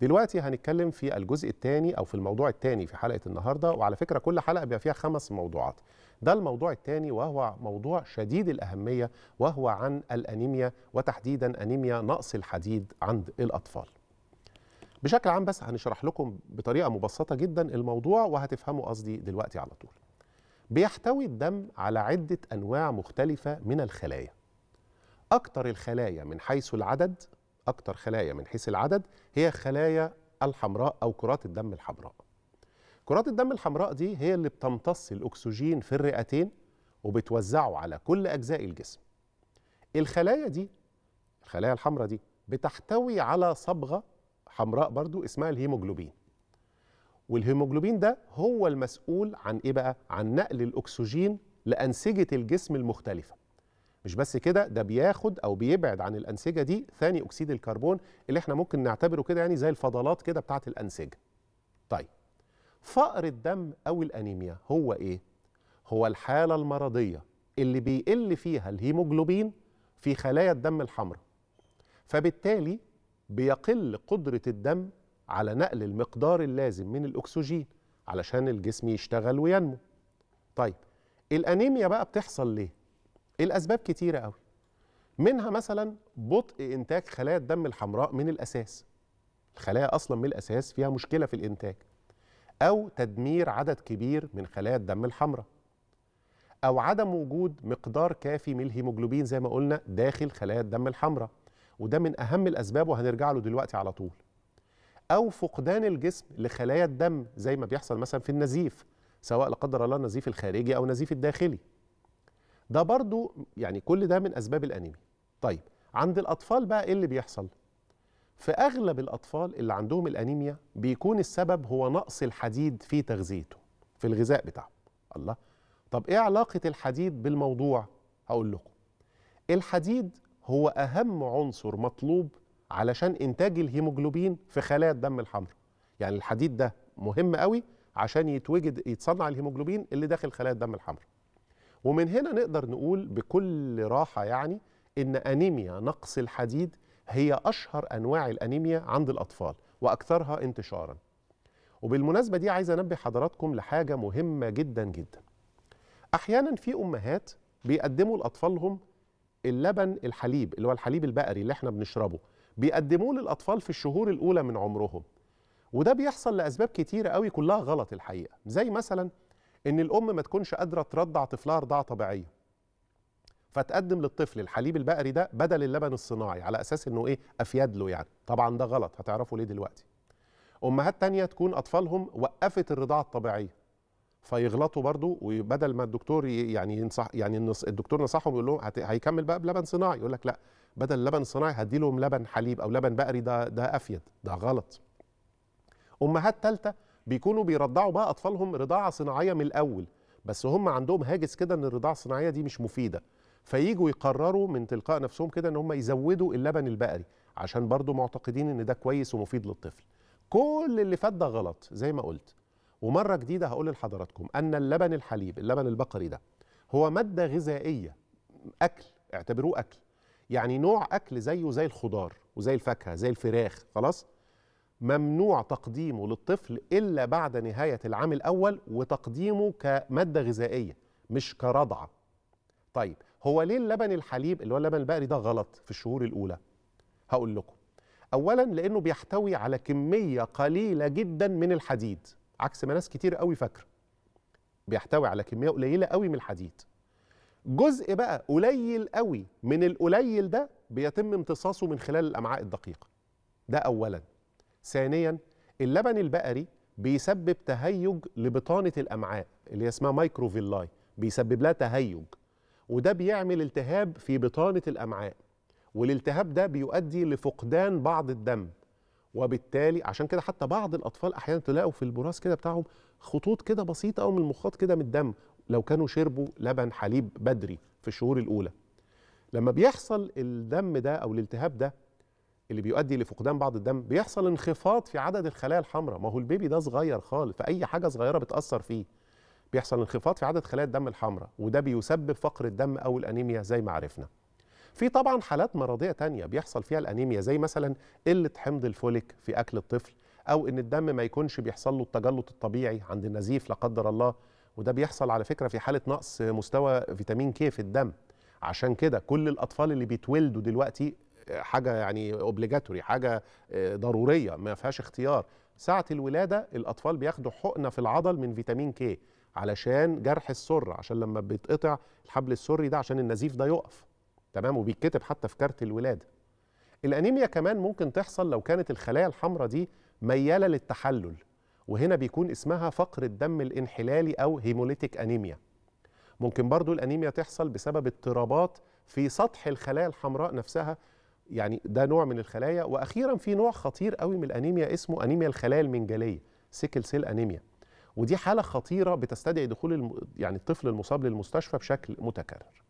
دلوقتي هنتكلم في الجزء الثاني او في الموضوع الثاني في حلقه النهارده وعلى فكره كل حلقه بيبقى فيها خمس موضوعات ده الموضوع الثاني وهو موضوع شديد الاهميه وهو عن الانيميا وتحديدا انيميا نقص الحديد عند الاطفال بشكل عام بس هنشرح لكم بطريقه مبسطه جدا الموضوع وهتفهموا قصدي دلوقتي على طول بيحتوي الدم على عده انواع مختلفه من الخلايا اكتر الخلايا من حيث العدد اكتر خلايا من حيث العدد هي خلايا الحمراء او كرات الدم الحمراء كرات الدم الحمراء دي هي اللي بتمتص الاكسجين في الرئتين وبتوزعه على كل اجزاء الجسم الخلايا دي الخلايا الحمراء دي بتحتوي على صبغه حمراء برضو اسمها الهيموجلوبين والهيموجلوبين ده هو المسؤول عن ايه بقى عن نقل الاكسجين لانسجه الجسم المختلفه مش بس كده ده بياخد او بيبعد عن الانسجه دي ثاني اكسيد الكربون اللي احنا ممكن نعتبره كده يعني زي الفضلات كده بتاعت الانسجه طيب فقر الدم او الانيميا هو ايه هو الحاله المرضيه اللي بيقل فيها الهيموجلوبين في خلايا الدم الحمراء فبالتالي بيقل قدره الدم على نقل المقدار اللازم من الاكسجين علشان الجسم يشتغل وينمو طيب الانيميا بقى بتحصل ليه الاسباب كتيره قوي منها مثلا بطء انتاج خلايا الدم الحمراء من الاساس الخلايا اصلا من الاساس فيها مشكله في الانتاج او تدمير عدد كبير من خلايا الدم الحمراء او عدم وجود مقدار كافي من الهيموجلوبين زي ما قلنا داخل خلايا الدم الحمراء وده من اهم الاسباب وهنرجع له دلوقتي على طول او فقدان الجسم لخلايا الدم زي ما بيحصل مثلا في النزيف سواء لا قدر الله النزيف الخارجي او النزيف الداخلي ده برضو يعني كل ده من أسباب الأنيميا طيب عند الأطفال بقى إيه اللي بيحصل؟ في أغلب الأطفال اللي عندهم الأنيميا بيكون السبب هو نقص الحديد في تغذيته في الغذاء بتاعه الله طب إيه علاقة الحديد بالموضوع؟ هقول لكم الحديد هو أهم عنصر مطلوب علشان إنتاج الهيموجلوبين في خلايا الدم الحمراء يعني الحديد ده مهم قوي عشان يتوجد يتصنع الهيموجلوبين اللي داخل خلايا الدم الحمراء ومن هنا نقدر نقول بكل راحة يعني إن أنيميا نقص الحديد هي أشهر أنواع الأنيميا عند الأطفال وأكثرها انتشارا وبالمناسبة دي عايز أنبه حضراتكم لحاجة مهمة جدا جدا أحيانا في أمهات بيقدموا لأطفالهم اللبن الحليب اللي هو الحليب البقري اللي احنا بنشربه بيقدموه للأطفال في الشهور الأولى من عمرهم وده بيحصل لأسباب كتيرة قوي كلها غلط الحقيقة زي مثلا ان الام ما تكونش قادره ترضع طفلها رضاعه طبيعيه فتقدم للطفل الحليب البقري ده بدل اللبن الصناعي على اساس انه ايه افيد له يعني طبعا ده غلط هتعرفوا ليه دلوقتي امهات تانية تكون اطفالهم وقفت الرضاعه الطبيعيه فيغلطوا برضو وبدل ما الدكتور يعني ينصح يعني الدكتور نصحهم يقول لهم هيكمل بقى بلبن صناعي يقول لك لا بدل اللبن الصناعي هديلهم لبن حليب او لبن بقري ده ده افيد ده غلط امهات ثالثه بيكونوا بيرضعوا بقى اطفالهم رضاعه صناعيه من الاول بس هم عندهم هاجس كده ان الرضاعه الصناعيه دي مش مفيده فييجوا يقرروا من تلقاء نفسهم كده ان هم يزودوا اللبن البقري عشان برضو معتقدين ان ده كويس ومفيد للطفل كل اللي فات ده غلط زي ما قلت ومره جديده هقول لحضراتكم ان اللبن الحليب اللبن البقري ده هو ماده غذائيه اكل اعتبروه اكل يعني نوع اكل زيه زي الخضار وزي الفاكهه زي الفراخ خلاص ممنوع تقديمه للطفل إلا بعد نهاية العام الأول وتقديمه كمادة غذائية مش كرضعة طيب هو ليه اللبن الحليب اللي هو اللبن البقري ده غلط في الشهور الأولى هقول لكم أولا لأنه بيحتوي على كمية قليلة جدا من الحديد عكس ما ناس كتير قوي فاكره بيحتوي على كمية قليلة قوي من الحديد جزء بقى قليل قوي من القليل ده بيتم امتصاصه من خلال الأمعاء الدقيقة ده أولاً ثانيا اللبن البقري بيسبب تهيج لبطانه الامعاء اللي اسمها مايكروفيلاي بيسبب لها تهيج وده بيعمل التهاب في بطانه الامعاء والالتهاب ده بيؤدي لفقدان بعض الدم وبالتالي عشان كده حتى بعض الاطفال احيانا تلاقوا في البراز كده بتاعهم خطوط كده بسيطه او من المخاط كده من الدم لو كانوا شربوا لبن حليب بدري في الشهور الاولى لما بيحصل الدم ده او الالتهاب ده اللي بيؤدي لفقدان بعض الدم بيحصل انخفاض في عدد الخلايا الحمراء ما هو البيبي ده صغير خالص فاي حاجه صغيره بتاثر فيه بيحصل انخفاض في عدد خلايا الدم الحمراء وده بيسبب فقر الدم او الانيميا زي ما عرفنا في طبعا حالات مرضيه تانية بيحصل فيها الانيميا زي مثلا قله حمض الفوليك في اكل الطفل او ان الدم ما يكونش بيحصل له التجلط الطبيعي عند النزيف لا قدر الله وده بيحصل على فكره في حاله نقص مستوى فيتامين كي في الدم عشان كده كل الاطفال اللي بيتولدوا دلوقتي حاجه يعني اوبليجاتوري حاجه آه، ضروريه ما فيهاش اختيار ساعه الولاده الاطفال بياخدوا حقنه في العضل من فيتامين كي علشان جرح السر عشان لما بيتقطع الحبل السري ده عشان النزيف ده يقف تمام وبيتكتب حتى في كارت الولاده الانيميا كمان ممكن تحصل لو كانت الخلايا الحمراء دي مياله للتحلل وهنا بيكون اسمها فقر الدم الانحلالي او هيموليتيك انيميا ممكن برضو الانيميا تحصل بسبب اضطرابات في سطح الخلايا الحمراء نفسها يعني ده نوع من الخلايا واخيرا في نوع خطير قوي من الانيميا اسمه انيميا الخلايا المنجليه سيكل سيل انيميا ودي حاله خطيره بتستدعي دخول الم... يعني الطفل المصاب للمستشفى بشكل متكرر